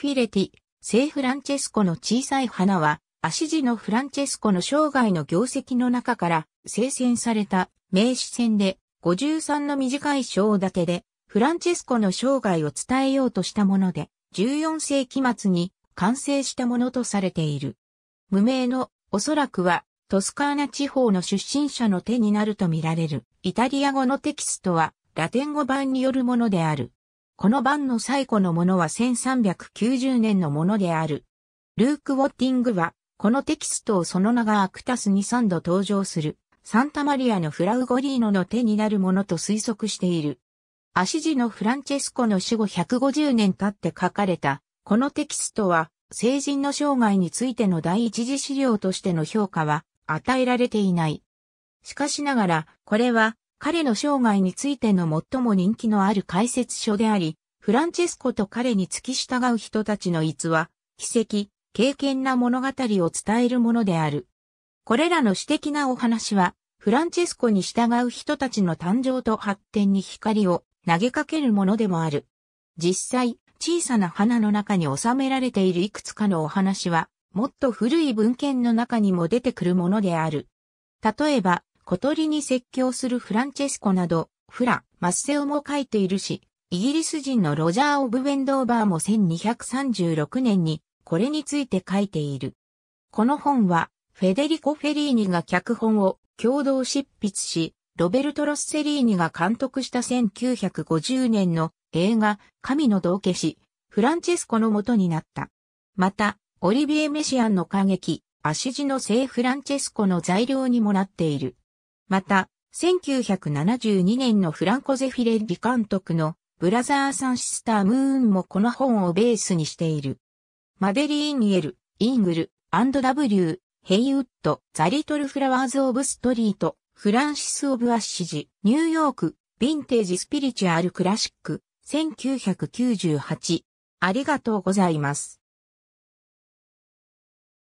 フィレティ、聖フランチェスコの小さい花は、足地のフランチェスコの生涯の業績の中から精選された名詞戦で、53の短い章立てで、フランチェスコの生涯を伝えようとしたもので、14世紀末に完成したものとされている。無名の、おそらくは、トスカーナ地方の出身者の手になるとみられる、イタリア語のテキストは、ラテン語版によるものである。この版の最古のものは1390年のものである。ルーク・ウォッティングは、このテキストをその名がアクタスに3度登場する、サンタマリアのフラウゴリーノの手になるものと推測している。アシジのフランチェスコの死後150年経って書かれた、このテキストは、成人の生涯についての第一次資料としての評価は与えられていない。しかしながら、これは彼の生涯についての最も人気のある解説書であり、フランチェスコと彼に付き従う人たちの逸話、奇跡、経験な物語を伝えるものである。これらの詩的なお話は、フランチェスコに従う人たちの誕生と発展に光を投げかけるものでもある。実際、小さな花の中に収められているいくつかのお話は、もっと古い文献の中にも出てくるものである。例えば、小鳥に説教するフランチェスコなど、フラ、マッセオも書いているし、イギリス人のロジャー・オブ・ウェンドーバーも1236年にこれについて書いている。この本はフェデリコ・フェリーニが脚本を共同執筆し、ロベルト・ロッセリーニが監督した1950年の映画神の道化師、フランチェスコの元になった。また、オリビエ・メシアンの歌劇、アシジの聖フランチェスコの材料にもなっている。また、1972年のフランコ・ゼフィレッリ監督のブラザー・サン・シスター・ムーンもこの本をベースにしている。マデリーン・イエル、イングル、&W、ヘイウッド、ザ・リトル・フラワーズ・オブ・ストリート、フランシス・オブ・アッシジ、ニューヨーク、ヴィンテージ・スピリチュアル・クラシック、1998。ありがとうございます。